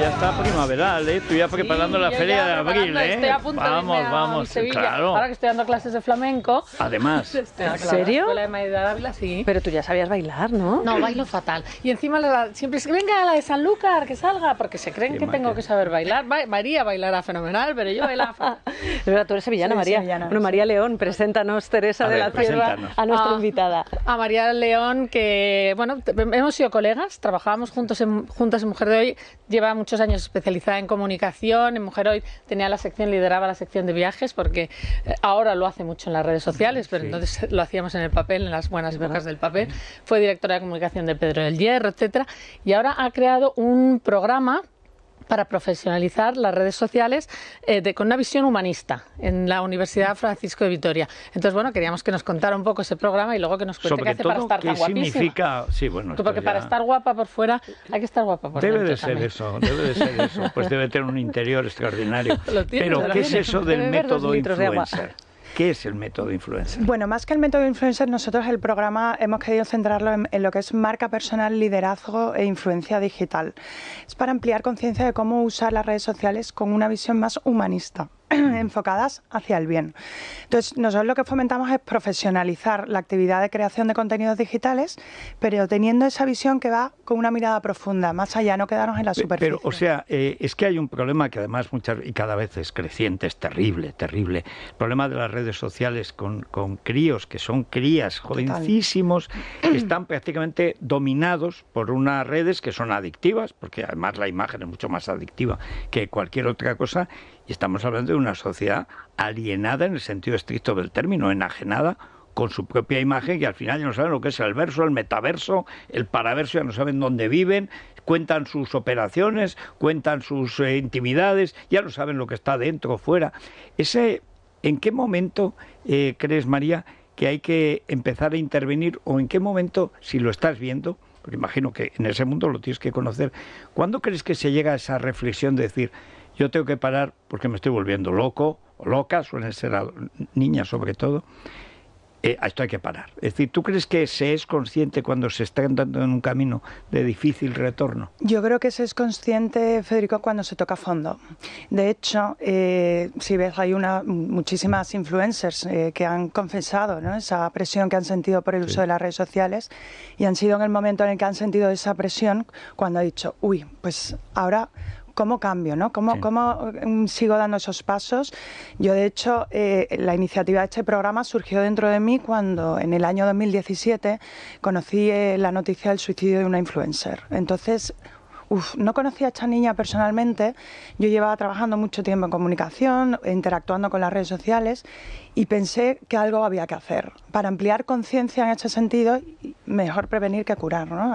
ya está primaveral, ¿eh? Tú ya preparando la feria de abril, ¿eh? vamos, vamos, claro. Ahora que estoy dando clases de flamenco. Además. ¿En serio? La de sí. Pero tú ya sabías bailar, ¿no? No, bailo fatal. Y encima la, siempre es, venga, la de Sanlúcar, que salga, porque se creen que tengo que saber bailar. María bailará fenomenal, pero yo bailaba Es verdad, tú eres sevillana, María. Bueno, María León, preséntanos, Teresa de la Cierva, a nuestra ah, invitada. A María León, que, bueno, hemos sido colegas, trabajábamos juntos en, juntas en Mujer de Hoy, lleva muchos años especializada en comunicación, en Mujer Hoy tenía la sección, lideraba la sección de viajes, porque eh, ahora lo hace mucho en las redes sociales, pero entonces eh, lo hacíamos en el papel, en las buenas épocas del papel. Fue directora de comunicación de Pedro del Hierro, etcétera, y ahora ha creado un programa para profesionalizar las redes sociales eh, con una visión humanista en la Universidad Francisco de Vitoria. Entonces, bueno, queríamos que nos contara un poco ese programa y luego que nos cuente qué hace para estar significa? Sí, bueno, Porque para estar guapa por fuera hay que estar guapa por fuera. Debe de ser eso, debe de ser eso. Pues debe tener un interior extraordinario. Pero, ¿qué es eso del método influencer? ¿Qué es el método influencer? Bueno, más que el método influencer, nosotros el programa hemos querido centrarlo en, en lo que es marca personal, liderazgo e influencia digital. Es para ampliar conciencia de cómo usar las redes sociales con una visión más humanista. enfocadas hacia el bien. Entonces, nosotros lo que fomentamos es profesionalizar la actividad de creación de contenidos digitales, pero teniendo esa visión que va con una mirada profunda, más allá, no quedarnos en la superficie. Pero, o sea, eh, es que hay un problema que además muchas y cada vez es creciente, es terrible, terrible. El problema de las redes sociales con, críos, que son crías jovencísimos, que están prácticamente dominados por unas redes que son adictivas, porque además la imagen es mucho más adictiva que cualquier otra cosa, y estamos hablando de una sociedad alienada en el sentido estricto del término, enajenada con su propia imagen que al final ya no saben lo que es el verso, el metaverso, el paraverso, ya no saben dónde viven, cuentan sus operaciones, cuentan sus eh, intimidades, ya no saben lo que está dentro o fuera. Ese, ¿En qué momento eh, crees, María, que hay que empezar a intervenir o en qué momento, si lo estás viendo, porque imagino que en ese mundo lo tienes que conocer, ¿cuándo crees que se llega a esa reflexión de decir, yo tengo que parar porque me estoy volviendo loco, o loca, suele ser niña sobre todo. Eh, esto hay que parar. Es decir, ¿tú crees que se es consciente cuando se está entrando en un camino de difícil retorno? Yo creo que se es consciente, Federico, cuando se toca fondo. De hecho, eh, si ves, hay una, muchísimas influencers eh, que han confesado esa presión que han sentido por el uso de las redes sociales y han sido en el momento en el que han sentido esa presión cuando ha dicho, uy, pues ahora cómo cambio, ¿no? ¿Cómo, mm, sigo dando esos pasos? Yo, de hecho, eh, la iniciativa de este programa surgió dentro de mí cuando en el año 2017 conocí eh, la noticia del suicidio de una influencer. Entonces, no conocía a esta niña personalmente, yo llevaba trabajando mucho tiempo en comunicación, interactuando con las redes sociales y pensé que algo había que hacer. Para ampliar conciencia en este sentido, mejor prevenir que curar, ¿no?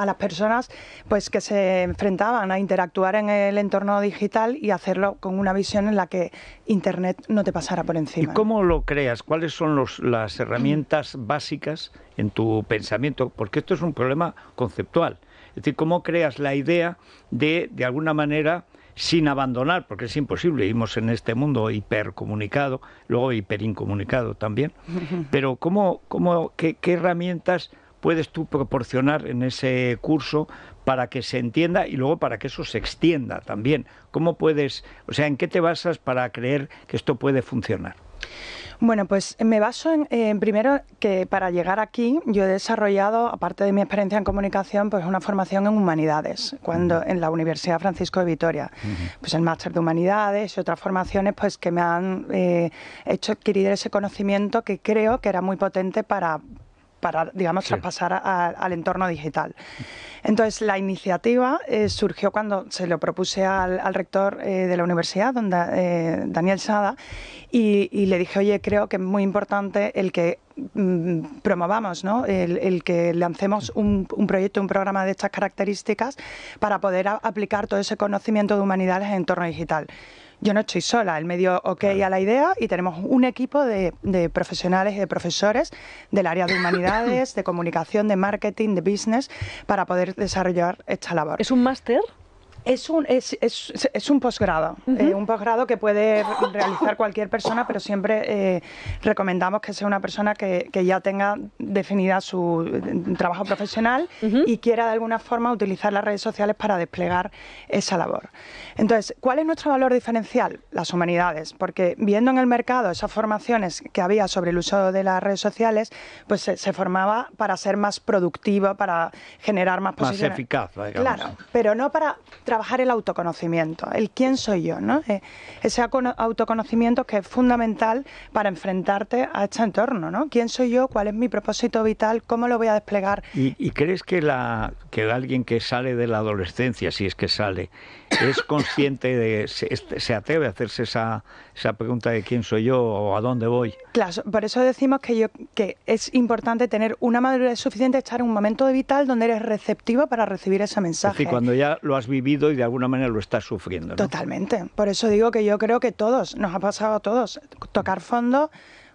A, las personas pues que se enfrentaban a interactuar en el entorno digital y hacerlo con una visión en la que Internet no te pasara por encima. ¿Y cómo lo creas? ¿Cuáles son las herramientas básicas en tu pensamiento? Porque esto es un problema conceptual es decir, cómo creas la idea de, de alguna manera, sin abandonar, porque es imposible, vivimos en este mundo hipercomunicado, luego hiperincomunicado también, pero ¿cómo, cómo, qué, qué herramientas puedes tú proporcionar en ese curso para que se entienda y luego para que eso se extienda también? ¿Cómo puedes, o sea, en qué te basas para creer que esto puede funcionar? Bueno, pues me baso en, primero que para llegar aquí yo he desarrollado, aparte de mi experiencia en comunicación, pues una formación en humanidades, cuando en la Universidad Francisco de Vitoria, pues el máster de humanidades y otras formaciones, pues que me han eh, hecho adquirir ese conocimiento que creo que era muy potente para para, digamos, traspasar al entorno digital. Entonces, la iniciativa eh, surgió cuando se lo propuse al, rector eh, de la universidad, donde, eh, Daniel Sada, y, le dije, oye, creo que es muy importante el que mm, promovamos, ¿no? el, que lancemos un, proyecto, un programa de estas características para poder aplicar todo ese conocimiento de humanidades en entorno digital yo no estoy sola. Él me dio ok a la idea y tenemos un equipo de, de profesionales y de profesores del área de humanidades, de comunicación, de marketing, de business, para poder desarrollar esta labor. ¿Es un máster? Es un, es, un posgrado, eh, un posgrado que puede realizar cualquier persona, pero siempre eh, recomendamos que sea una persona que, ya tenga definida su mm, trabajo profesional y quiera de alguna forma utilizar las redes sociales para desplegar esa labor. Entonces, ¿cuál es nuestro valor diferencial? Las humanidades, porque viendo en el mercado esas formaciones que había sobre el uso de las redes sociales, pues se, formaba para ser más productiva, para generar más posibilidades. Más eficaz, Claro, pero no para trabajar el autoconocimiento, el quién soy yo, ¿no? Eh, ese autoconocimiento que es fundamental para enfrentarte a este entorno, ¿no? ¿Quién soy yo? ¿Cuál es mi propósito vital? ¿Cómo lo voy a desplegar? ¿Y, crees que, la, alguien que sale de la adolescencia, si es que sale, es consciente de, se, atreve a hacerse esa, esa pregunta de quién soy yo o a dónde voy? Claro, por eso decimos que, yo, que es importante tener una madurez suficiente, estar en un momento vital donde eres receptivo para recibir ese mensaje. Y cuando ya lo has vivido, y de alguna manera lo estás sufriendo. Totalmente. Por eso digo que yo creo que todos, nos ha pasado a todos, tocar fondo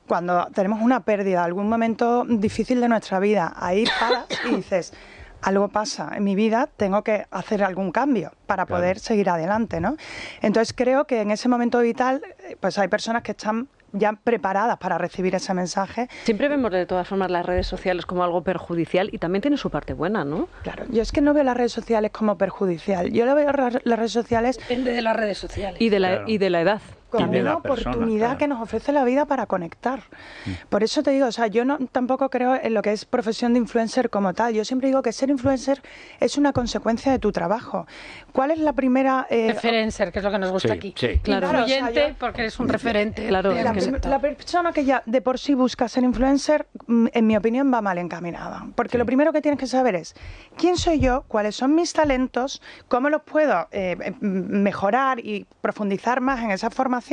cuando tenemos una pérdida, algún momento difícil de nuestra vida. Ahí paras y dices, algo pasa en mi vida, tengo que hacer algún cambio para poder seguir adelante, ¿no? Entonces creo que en ese momento vital, eh, pues hay personas que están ya preparadas para recibir ese mensaje. Siempre vemos de todas formas las redes sociales como algo perjudicial y también tiene su parte buena, ¿no? Claro, yo es que no veo las redes sociales como perjudicial, yo lo veo las redes sociales... Depende de las redes sociales. y de la edad con oportunidad que nos ofrece la vida para conectar. Mm. Por eso te digo, o sea, yo no, tampoco creo en lo que es profesión de influencer como tal. Yo siempre digo que ser influencer es una consecuencia de tu trabajo. ¿Cuál es la primera... Eh, Referencer, que es lo que nos gusta aquí. Sí. Claro, porque eres un referente. Claro, la, la, persona que ya de por sí busca ser influencer, mm, en mi opinión, va mal encaminada. Porque lo primero que tienes que saber es quién soy yo, cuáles son mis talentos, cómo los puedo eh, em, mejorar y profundizar más en esa formación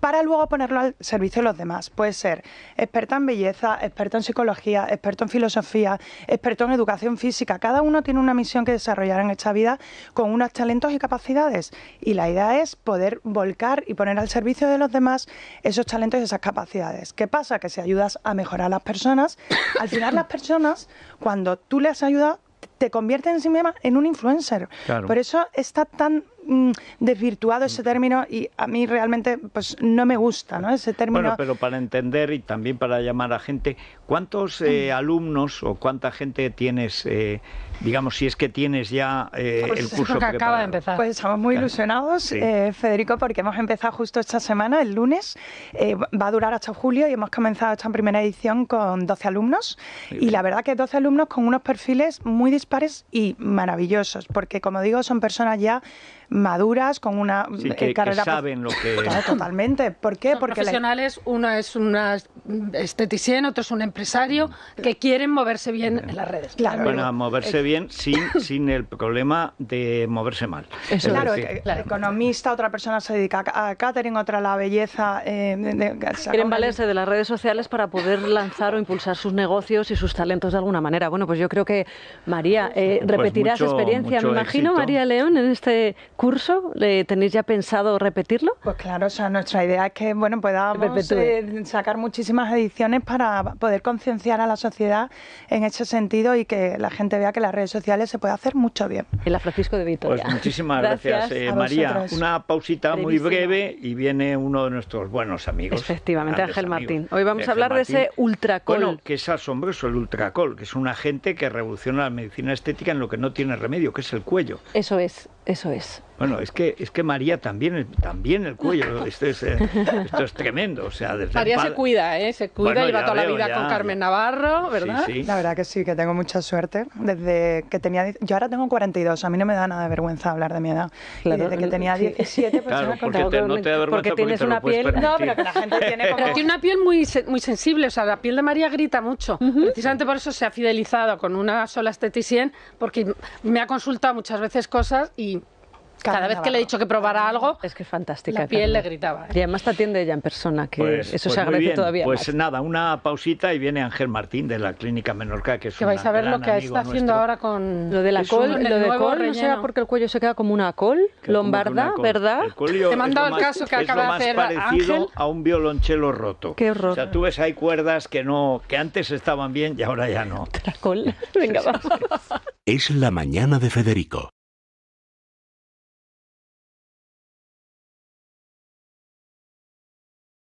para luego ponerlo al servicio de los demás. Puede ser experto en belleza, experto en psicología, experto en filosofía, experto en educación física. Cada uno tiene una misión que desarrollar en esta vida con unos talentos y capacidades. Y la idea es poder volcar y poner al servicio de los demás esos talentos y esas capacidades. ¿Qué pasa? Que si ayudas a mejorar a las personas, al final las personas, cuando tú les ayudas, te convierten en en un influencer. Por eso está tan Mm, desvirtuado ese mm. término y a mí realmente pues no me gusta ese término. Bueno, pero para entender y también para llamar a gente, ¿cuántos eh, mm. alumnos o cuánta gente tienes, eh, digamos, si es que tienes ya eh, el pues, curso que acaba de empezar? Pues estamos muy ilusionados, Federico, porque hemos empezado justo esta semana, el lunes, va a durar hasta julio y hemos comenzado esta primera edición con 12 alumnos y la verdad que 12 alumnos con unos perfiles muy dispares y maravillosos, porque como digo, son personas ya maduras, con una sí, eh, que, carrera. Pues saben lo que. es totalmente. ¿Por qué? Porque. profesionales, una uno es una esteticien, otro es un empresario, que quieren moverse bien en las redes. Claro. Bueno, moverse bien sin, sin el problema de moverse mal. Claro, economista, otra persona se dedica a catering, otra a la belleza. Eh, quieren valerse de las redes sociales para poder lanzar o impulsar sus negocios y sus talentos de alguna manera. Bueno, pues yo creo que, María, eh, pues repetirás experiencia, me imagino, María León, en este curso? Eh, ¿Tenéis ya pensado repetirlo? Pues claro, o sea, nuestra idea es que bueno, podamos eh, sacar muchísimas ediciones para poder concienciar a la sociedad en ese sentido y que la gente vea que las redes sociales se puede hacer mucho bien. En la Francisco de Vitoria. Pues muchísimas gracias, eh, María. Una pausita muy breve y viene uno de nuestros buenos amigos. Efectivamente, Ángel Martín. Hoy vamos a hablar de ese ultracol. Bueno, que es asombroso el ultracol, que es un agente que revoluciona la medicina estética en lo que no tiene remedio, que es el cuello. Eso es, eso es. Bueno, es que, es que María también, también el cuello, esto es, eh, esto es tremendo. O sea, María se cuida, ¿eh? se cuida, y va toda la vida con Carmen Navarro, ¿verdad? La verdad que sí, que tengo mucha suerte. Desde que tenía, yo ahora tengo 42, a mí no me da nada de vergüenza hablar de mi edad. desde que tenía 17 personas claro, porque no te da vergüenza porque tienes una piel... Permitir. No, pero que la gente tiene como... Pero tiene una piel muy, muy sensible, o sea, la piel de María grita mucho. Precisamente por eso se ha fidelizado con una sola esteticien, porque me ha consultado muchas veces cosas y cada, vez que le he dicho que probara algo, es que fantástica. La piel le gritaba. ¿eh? Y además te atiende ella en persona, que pues, eso pues se agradece todavía. Pues nada, una pausita y viene Ángel Martín de la Clínica Menorca, que es Que vais a ver lo que está haciendo ahora con. Lo de la col, lo de col no será porque el cuello se queda como una col lombarda, ¿verdad? te mandado el caso que acaba de hacer. a un violonchelo roto. Qué roto. O sea, tú ves, hay cuerdas que, no, que antes estaban bien y ahora ya no. La col. Venga, Es la mañana de Federico.